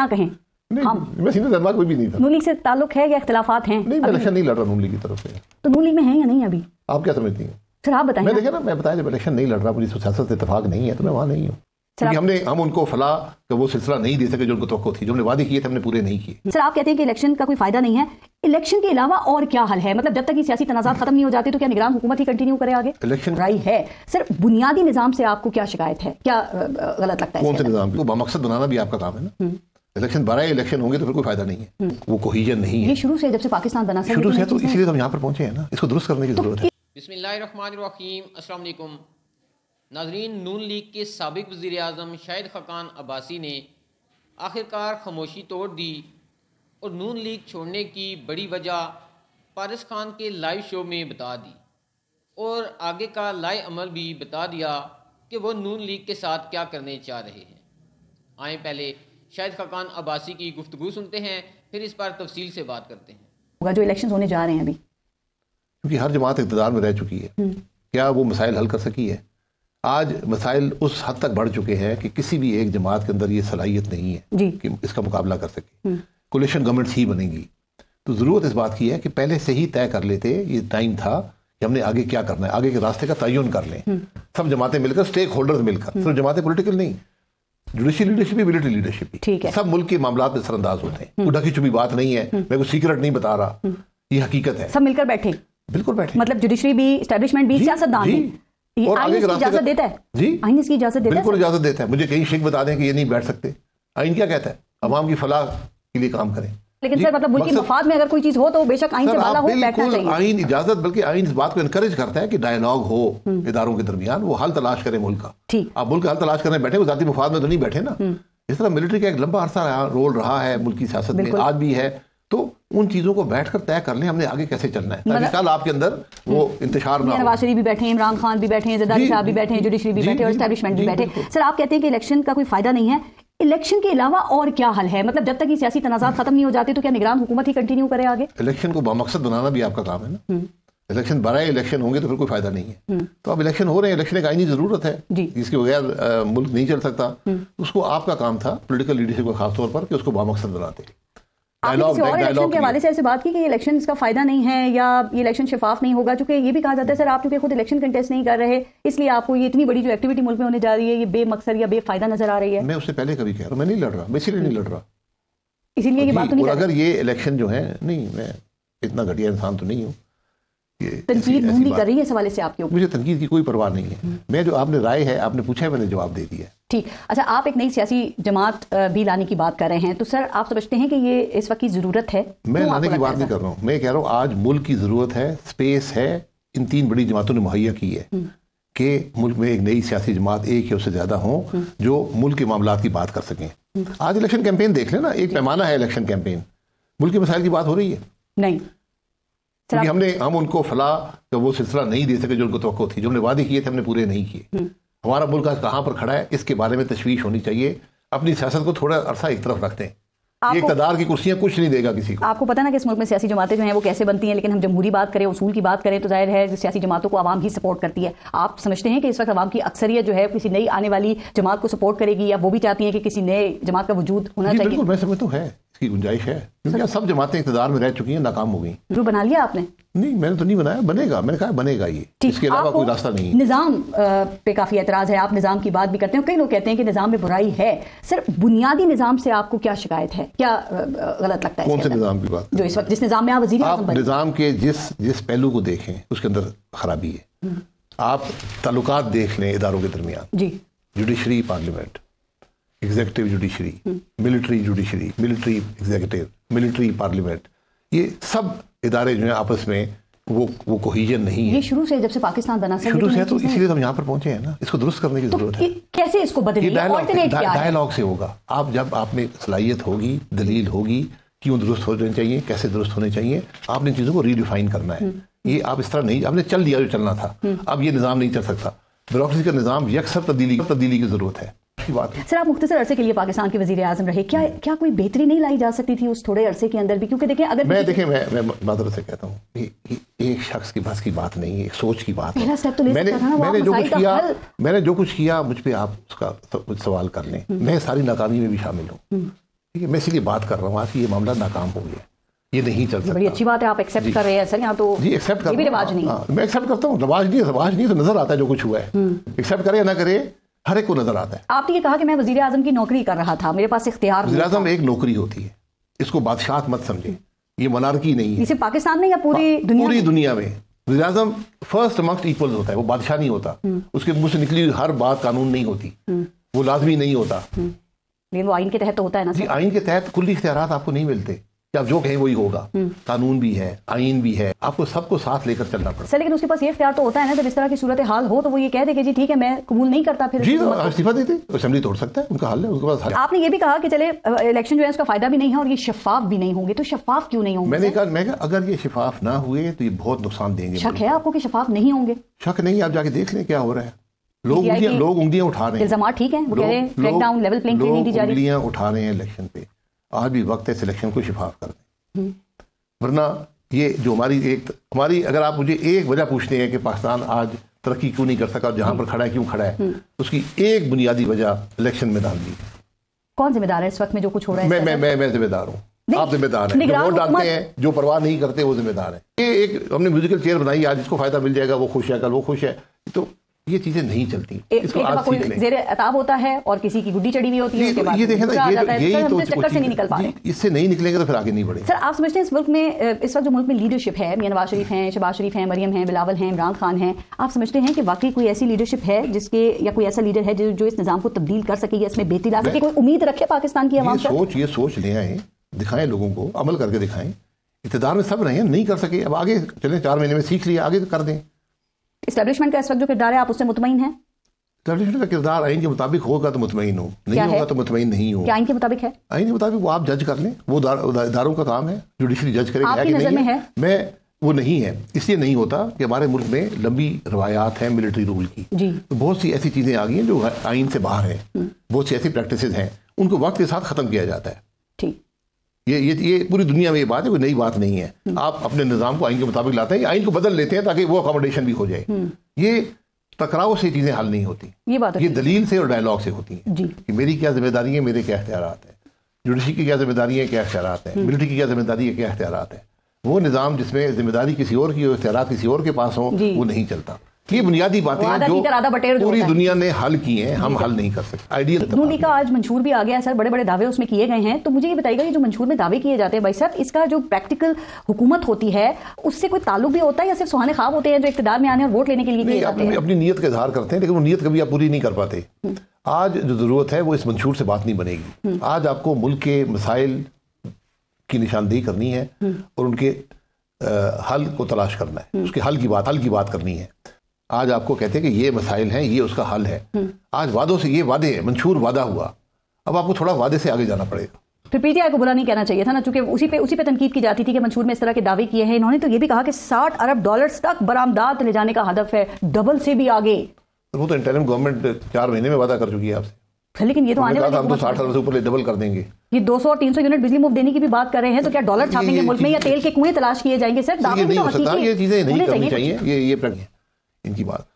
ना कहें हम कोई भी नहीं था से ताल्लुक है या इख्तलाफात हैं नहीं इलेक्शन नहीं लड़ रहा नू की तरफ से तो में है या नहीं अभी आप क्या समझती हैं सर आप बताएं मैं देखिए ना मैं बताया जब इलेक्शन नहीं लड़ रहा मुझे सियासत इतफाक नहीं है तो मैं नहीं हूँ क्योंकि हमने हम उनको फला वो सिलसिला नहीं दे सके जो उनको तो थी जो हमने वादे किए थे हमने पूरे नहीं किए सर आप कहते हैं कि इलेक्शन का कोई फायदा नहीं है इलेक्शन के अलावा और क्या हल है मतलब जब तक सियासी तनाजात खत्म नहीं हो जाते तो क्या निगरान हुकूमत ही कंटिन्यू करे आगे इलेक्शन राय है सर बुनियादी निजाम से आपको क्या शिकायत है क्या गलत लगता है कौन से निजाम को तो बनाना भी आपका काम है ना हम्म। इलेक्शन बारह इलेक्शन होंगे तो फिर कोई फायदा नहीं है हम्म। वो कोहिजन नहीं है शुरू से जब से पाकिस्तान बना शुरू से तो इसीलिए तो हम यहाँ पर पहुंचे हैं ना इसको दुरुस्त करने की तो जरूरत है बिस्मिल्लाम असलम नाजरीन नून लीग के सबक वज़ी अजम शाहिद खकान अब्बासी ने आखिरकार खामोशी तोड़ दी और नून लीग छोड़ने की बड़ी वजह पारस खान के लाइव शो में बता दी और आगे का लाए अमल भी बता दिया कि वो नून लीग के साथ क्या करने चाह रहे हैं आए पहले शायद खाकान अब्बासी की गुफ्तु सुनते हैं फिर इस पर तफसील से बात करते हैं जो इलेक्शन होने जा रहे हैं अभी क्योंकि हर जमात इकतदार में रह चुकी है हम्म। क्या वो मसाइल हल कर सकी है आज मसाइल उस हद तक बढ़ चुके हैं कि किसी भी एक जमात के अंदर ये सलाहियत नहीं है कि इसका मुकाबला कर सके कोलेशन हम्म। गवर्नमेंट्स ही बनेंगी तो ज़रूरत इस बात की है कि पहले से ही तय कर लेते ये टाइम था कि हमने आगे क्या करना है आगे के रास्ते का तयन कर लें हम्म। सब जमातें मिलकर स्टेक होल्डर्स मिलकर सिर्फ जमातें पोलिटिकल नहीं जुडिशियल लीडरशिप भी मिलिट्री लीडरशिप भी ठीक है सब मुल्क के मामला में असरअंदाज होते हैं वो ढकी छुपी बात नहीं है मैं हम्म। कोई सीक्रेट नहीं बता रहा हम्म। ये हकीकत है सब मिलकर बैठे बिल्कुल बैठे मतलब जुडिशरी भी स्टैब्लिशमेंट भी सियासतदान भी और आगे इजाजत देता है जी आइन इसकी इजाजत देता है बिल्कुल इजाजत देता है मुझे कई शेख बता दें कि ये नहीं बैठ सकते आइन क्या कहता है आवाम की फलाह के लिए काम करें लेकिन सर मतलब मुल्क मफाद में अगर कोई चीज हो तो बेशक आइन से बाला हो बैठना चाहिए आइन इजाजत बल्कि आइन इस बात को इनकरेज करता है कि डायलॉग हो हम्म। इदारों के दरमियान वो हल तलाश करें मुल्क का ठीक आप मुल्क हल तलाश करने बैठे वो जाती मफाद में तो नहीं बैठे ना हम्म। इस तरह मिलिट्री का एक लंबा अरसा रोल रहा है मुल्की सियासत में आज भी है तो उन चीजों को बैठकर तय कर लें हमने आगे कैसे चलना है ताकि कल आपके अंदर हम्म। वो इंतजार ना नवाज शरीफ भी बैठे हैं इमरान खान भी बैठे हैं जदारी साहब भी बैठे हैं जुडिशरी भी बैठे हैं और स्टैब्लिशमेंट भी बैठे सर आप कहते हैं कि इलेक्शन का कोई फायदा नहीं है इलेक्शन के अलावा और क्या हल है मतलब जब तक ये सियासी तनाजात हम्म। खत्म नहीं हो जाते तो क्या निगरान हुकूमत ही कंटिन्यू करे आगे इलेक्शन को बामकसद बनाना भी आपका काम है ना हम्म। इलेक्शन बरए इलेक्शन होंगे तो फिर कोई फायदा नहीं है हम्म। तो अब इलेक्शन हो रहे हैं इलेक्शन एक आईनी जरूरत है जिसके बगैर मुल्क नहीं चल सकता उसको आपका काम था पोलिटिकल लीडरशिप का खासतौर पर कि उसको बामकसद बनाते आपने किसी और इलेक्शन के हवाले से ऐसे बात की कि इलेक्शन का फायदा नहीं है या ये इलेक्शन शफाफ नहीं होगा चूंकि ये भी कहा जाता है सर आप चूंकि खुद इलेक्शन कंटेस्ट नहीं कर रहे इसलिए आपको ये इतनी बड़ी जो एक्टिविटी मुल्क में होने जा रही है ये बेमकसद या बेफायदा नजर आ रही है मैं उससे पहले कभी कह रहा हूँ मैं नहीं लड़ रहा मैं इसीलिए नहीं लड़ रहा इसीलिए ये बात तो नहीं अगर ये इलेक्शन जो है नहीं मैं इतना घटिया इंसान तो नहीं हूँ तनकीद नहीं कर रही है इस हवाले से आपके ऊपर मुझे तनकीद की कोई परवाह नहीं है मैं जो आपने राय है आपने पूछा है मैंने जवाब दे दिया ठीक अच्छा आप एक नई सियासी जमात भी लाने की बात कर रहे हैं तो सर आप समझते हैं कि ये इस वक्त की ज़रूरत है मैं लाने की बात नहीं कर रहा हूँ मैं कह रहा हूँ आज मुल्क की ज़रूरत है स्पेस है इन तीन बड़ी जमातों ने मुहैया की है हम्म। कि मुल्क में एक नई सियासी जमात एक या उससे ज़्यादा हो हम्म। जो मुल्क के मामला की बात कर सकें हम्म। आज इलेक्शन कैंपेन देख लेना एक पैमाना है इलेक्शन कैंपेन मुल्क के मसाइल की बात हो रही है नहीं क्योंकि हमने हम उनको फला तो वो सिलसिला नहीं दे सके जो उनको तो थी जो हमने वादे किए थे हमने पूरे नहीं किए हम्म। हमारा मुल्क आज कहाँ पर खड़ा है इसके बारे में तशवीश होनी चाहिए अपनी सियासत को थोड़ा अरसा एक तरफ रखते हैं इकतदार की कुर्सियाँ कुछ नहीं देगा किसी को आपको पता ना कि इस मुल्क में सियासी जमातें जो हैं वो कैसे बनती हैं लेकिन हम जमहूरी बात करें उसूल की बात करें तो जाहिर है सियासी जमातों को आवाम ही सपोर्ट करती है आप समझते हैं कि इस वक्त आवाम की अक्सरियत जो है किसी नई आने वाली जमात को सपोर्ट करेगी या वो भी चाहती है कि किसी नए जमात का वजूद होना चाहिए मैं समझता हूँ है इसकी गुंजाइश है क्योंकि आज सब जमातें इकतदार में रह चुकी हैं नाकाम हो गई गुरु तो बना लिया आपने नहीं मैंने तो नहीं बनाया बनेगा मैंने कहा बनेगा ये इसके अलावा कोई रास्ता नहीं निज़ाम पे काफ़ी एतराज़ है आप निज़ाम की बात भी करते हैं कई लोग कहते हैं कि निज़ाम में बुराई है सिर्फ बुनियादी निज़ाम से आपको क्या शिकायत है क्या गलत लगता है कौन से निज़ाम की बात जो इस वक्त जिस निज़ाम में आप वजी आप निज़ाम के जिस जिस पहलू को देखें उसके अंदर खराबी है हम्म। आप तलुकत देख लें इदारों के दरमियान जी judiciary parliament executive judiciary military judiciary military executive military parliament ये सब इदारे जो है आपस में वो वो कोहिजन नहीं है ये शुरू से जब से पाकिस्तान बना से शुरू तो से है तो इसीलिए तो हम यहाँ पर पहुंचे हैं ना इसको दुरुस्त करने की तो जरूरत है कैसे इसको बदलेंगे डायलॉग से होगा आप जब आप में सलाहियत होगी दलील होगी क्यों दुरुस्त होने चाहिए कैसे दुरुस्त होने चाहिए आपने चीज़ों को रीडिफाइन करना है हम्म। ये आप इस तरह नहीं आपने चल दिया जो चलना था हम्म। अब ये निज़ाम नहीं चल सकता ब्यूरोसी का निज़ाम यकसर तब्दीली तब्दीली की जरूरत है की बात है सर आप मुख्तर अरसे के लिए पाकिस्तान के वजी अजम रहे क्या क्या कोई बेहतरी नहीं लाई जा सकती थी उस थोड़े अरसे के अंदर भी क्योंकि देखें अगर मैं देखें मैं मैं मदर से कहता हूँ एक शख्स की बस की बात नहीं एक सोच की बात तो मैंने, जो कुछ किया मैंने जो कुछ किया मुझ पर आप उसका सवाल कर लें हम्म। मैं सारी नाकामी में भी शामिल हूँ हम्म। ठीक है मैं इसीलिए बात कर रहा हूँ आज ये मामला नाकाम हो गया ये नहीं चल सकता बड़ी अच्छी बात है आप एक्सेप्ट कर रहे हैं सर यहाँ तो जी एक्सेप्ट कर रिवाज नहीं हाँ, मैं एक्सेप्ट करता हूँ रिवाज नहीं तो, रिवाज नहीं तो नजर आता है जो कुछ हुआ है एक्सेप्ट हम्म। करे या ना करे हर एक को नजर आता है आपने ये कहा कि मैं वजीर आजम की नौकरी कर रहा था मेरे पास इख्तियार वजी आजम एक नौकरी होती है इसको बादशाह मत समझे ये मनारकी नहीं है इसे पाकिस्तान में या पूरी दुनिया पूरी दुनिया में वजी आजम फर्स्ट अमंगस्ट इक्वल होता है वो बादशाह नहीं होता हम्म। उसके मुंह से निकली हर बात कानून नहीं होती हम्म। वो लाजमी नहीं होता हम्म। लेकिन वो आइन के तहत तो होता है ना जी आइन के तहत खुली इख्तियार आपको नहीं मिलते कि आप जो कहें वही होगा हम्म। कानून भी है आइन भी है आपको सबको साथ लेकर चलना पड़ता है लेकिन उसके पास ये इख्तियार तो होता है ना जब इस तरह की सूरत हाल हो तो वो ये कह दे जी ठीक है मैं कबूल नहीं करता फिर जी तो इस्तीफा देते असेंबली तोड़ सकता है उनका हाल है उनके पास आपने ये भी कहा कि चले इलेक्शन जो है उसका फायदा भी नहीं है और ये शफाफ भी नहीं होंगे तो शफाफ क्यों नहीं होंगे मैंने कहा मैं अगर ये शफाफ ना हुए तो ये बहुत नुकसान देंगे शक है आपको कि शफाफ नहीं होंगे शक नहीं आप जाके देख लें क्या हो रहा है लोग लोग उंगलियां उठा रहे हैं इल्जाम ठीक है वो कह रहे हैं लेवल प्लेइंग फील्ड नहीं दी जा रही उंगलियां उठा रहे हैं इलेक्शन पे आज भी वक्त है सिलेक्शन को शिफाफ कर दें वरना ये जो हमारी एक हमारी अगर आप मुझे एक वजह पूछते हैं कि पाकिस्तान आज तरक्की क्यों नहीं कर सका जहां पर खड़ा है क्यों खड़ा है हम्म। उसकी एक बुनियादी वजह इलेक्शन में डाल दी कौन जिम्मेदार है इस वक्त में जो कुछ हो रहा है मैं मैं मैं, मैं जिम्मेदार हूँ आप जिम्मेदार हैं जो वोट डालते हैं जो परवाह नहीं करते वो जिम्मेदार है ये एक हमने म्यूजिकल चेयर बनाई आज इसको फायदा मिल जाएगा वो खुश है कल वो खुश है तो ये चीजें नहीं चलती इसको आज सीख लें जेरे अताब होता है और किसी की गुड्डी चढ़ी हुई होती है तो ये देखें ना ये ये तो चक्कर से नहीं निकल पा इससे नहीं निकलेंगे तो फिर आगे नहीं बढ़े सर आप समझते हैं इस मुल्क में इस वक्त जो मुल्क में लीडरशिप है मियां नवाज शरीफ हैं शबाज शरीफ हैं मरियम हैं बिलावल हैं इमरान खान हैं आप समझते हैं कि वाकई कोई ऐसी लीडरशिप है जिसके या कोई ऐसा लीडर है जो इस निज़ाम को तब्दील कर सके या इसमें बेहतरी ला सके कोई उम्मीद रखे पाकिस्तान की आवाम सोच ये सोच ले आए दिखाएं लोगों को अमल करके दिखाएं इतदार में सब रहे हैं नहीं कर सके अब आगे चले चार महीने में सीख लिया आगे कर दें इस्टेब्लिशमेंट का इस वक्त जो किरदार है आप उससे मुतमिन हैं किरदार आइन के मुताबिक होगा तो मुतमिन हो नहीं होगा तो मुतमिन नहीं हो क्या आइन के मुताबिक है आइन के मुताबिक वो आप जज कर लें वो इदारों का काम है जुडिशरी जज करेगा मैं वो नहीं है इसलिए नहीं होता कि हमारे मुल्क में लंबी रवायात है मिलिट्री रूल की जी। तो बहुत सी ऐसी चीज़ें आ गई हैं जो आइन से बाहर हैं हम्म। बहुत सी ऐसी प्रैक्टिसेस हैं उनको वक्त के साथ ख़त्म किया जाता है ये ये ये पूरी दुनिया में ये बात है कोई नई बात नहीं है हम्म। आप अपने निज़ाम को आइन के मुताबिक लाते हैं आइन को बदल लेते हैं ताकि वो अकोमोडेशन भी हो जाए हम्म। ये टकराव से चीज़ें हल नहीं होती ये बात ये दलील से और डायलॉग से होती है कि मेरी क्या जिम्मेदारी है मेरे क्या अख्तियार हैं जुडिशरी की क्या जिम्मेदारी है क्या अख्तियार हैं मिलिट्री हम्म। की क्या जिम्मेदारी है क्या अख्तियार हैं वो निज़ाम जिसमें जिम्मेदारी किसी और की हो अख्तियार किसी और के पास हो वो नहीं चलता ये बुनियादी बातें हैं जो पूरी दुनिया ने हल की हैं हम हल नहीं कर सकते आइडियल नूनी का आज मंशूर भी आ गया सर बड़े बड़े दावे उसमें किए गए हैं तो मुझे ये बताइएगा ये जो मंशूर में दावे किए जाते हैं भाई साहब इसका जो प्रैक्टिकल हुकूमत होती है उससे कोई ताल्लुक भी होता है या सिर्फ सुहाने खाब होते हैं जो इकतदार में आने और वोट लेने के लिए अपनी नीयत का इजहार करते हैं लेकिन वो नीयत कभी आप पूरी नहीं कर पाते आज जो ज़रूरत है वो इस मंशूर से बात नहीं बनेगी आज आपको मुल्क के मसाइल की निशानदेही करनी है हम्म। और उनके हल को तलाश करना है हम्म। उसके हल की बात हल की बात करनी है आज आपको कहते हैं कि ये मसाइल हैं ये उसका हल है आज वादों से ये वादे हैं मंशूर वादा हुआ अब आपको थोड़ा वादे से आगे जाना पड़ेगा फिर पीटीआई को बुरा नहीं कहना चाहिए था ना चूंकि उसी पे उसी पे तनकीद की जाती थी कि मंशूर में इस तरह के दावे किए हैं इन्होंने तो ये भी कहा कि साठ अरब डॉलर तक बरामदात ले जाने का हदफ है डबल से भी आगे तो वो तो इंटरम गवर्नमेंट चार महीने में वादा कर चुकी है आपसे लेकिन ये तो आने वाले हम तो साठ अरब से ऊपर डबल कर देंगे ये 200 और 300 यूनिट बिजली मुफ्त देने की भी बात कर रहे हैं तो क्या डॉलर छापेंगे मुल्क में या तेल के कुएं तलाश किए जाएंगे सर दावे नहीं तो हो सकता ये चीजें नहीं करनी चाहिए ये ये प्रक्रिया इनकी बात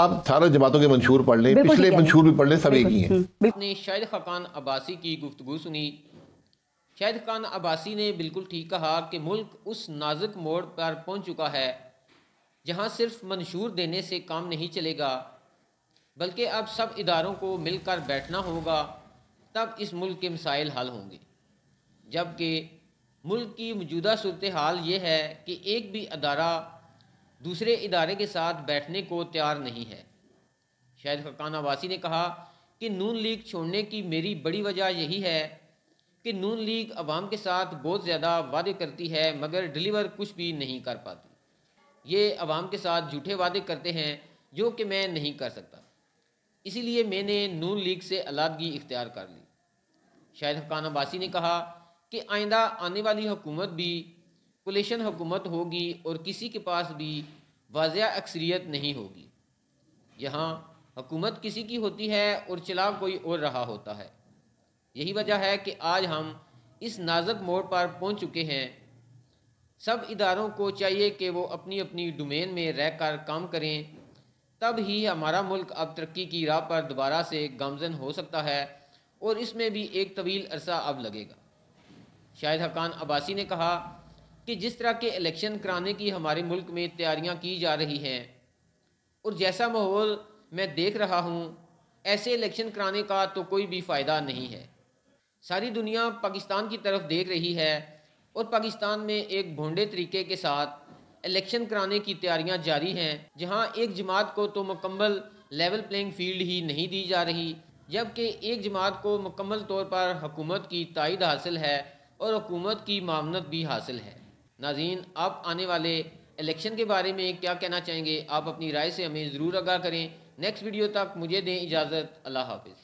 आप सारा जमातों के मंशूर पढ़ लें पिछले मंशूर भी पढ़ लें सब एक ही हैं आपने शाहिद खान अब्बासी की गुफ्तु सुनी शाहिद खान अब्बासी ने बिल्कुल ठीक कहा कि मुल्क उस नाजुक मोड़ पर पहुंच चुका है जहां सिर्फ मंशूर देने से काम नहीं चलेगा बल्कि अब सब इदारों को मिलकर बैठना होगा तब इस मुल्क के मसाइल हल होंगे जबकि मुल्क की मौजूदा सूरत हाल ये है कि एक भी अदारा दूसरे इदारे के साथ बैठने को तैयार नहीं है शायद खकाना आवासी ने कहा कि नून लीग छोड़ने की मेरी बड़ी वजह यही है कि नून लीग अवाम के साथ बहुत ज़्यादा वादे करती है मगर डिलीवर कुछ भी नहीं कर पाती ये आवाम के साथ झूठे वादे करते हैं जो कि मैं नहीं कर सकता इसीलिए मैंने नून लीग से अलादगी इख्तियार कर ली शायद हकाना अब्बासी ने कहा कि आइंदा आने वाली हुकूमत भी कोलेशन हुकूमत होगी और किसी के पास भी वाज अक्सरियत नहीं होगी यहाँ हुकूमत किसी की होती है और चला कोई और रहा होता है यही वजह है कि आज हम इस नाजक मोड़ पर पहुँच चुके हैं सब इदारों को चाहिए कि वो अपनी अपनी डोमेन में रह कर काम करें तब ही हमारा मुल्क अब तरक्की की राह पर दोबारा से गामजन हो सकता है और इसमें भी एक तवील अरसा अब लगेगा शाहिद हकान अब्बासी ने कहा कि जिस तरह के इलेक्शन कराने की हमारे मुल्क में तैयारियां की जा रही हैं और जैसा माहौल मैं देख रहा हूं ऐसे इलेक्शन कराने का तो कोई भी फ़ायदा नहीं है सारी दुनिया पाकिस्तान की तरफ देख रही है और पाकिस्तान में एक भोंडे तरीके के साथ इलेक्शन कराने की तैयारियां जारी हैं जहां एक जमात को तो मुकम्मल लेवल प्लेइंग फील्ड ही नहीं दी जा रही जबकि एक जमात को मुकम्मल तौर पर हुकूमत की तइद हासिल है और हुकूमत की मामनत भी हासिल है नाजीन आप आने वाले इलेक्शन के बारे में क्या कहना चाहेंगे आप अपनी राय से हमें ज़रूर आगाह करें नेक्स्ट वीडियो तक मुझे दें इजाज़त अल्लाह हाफिज़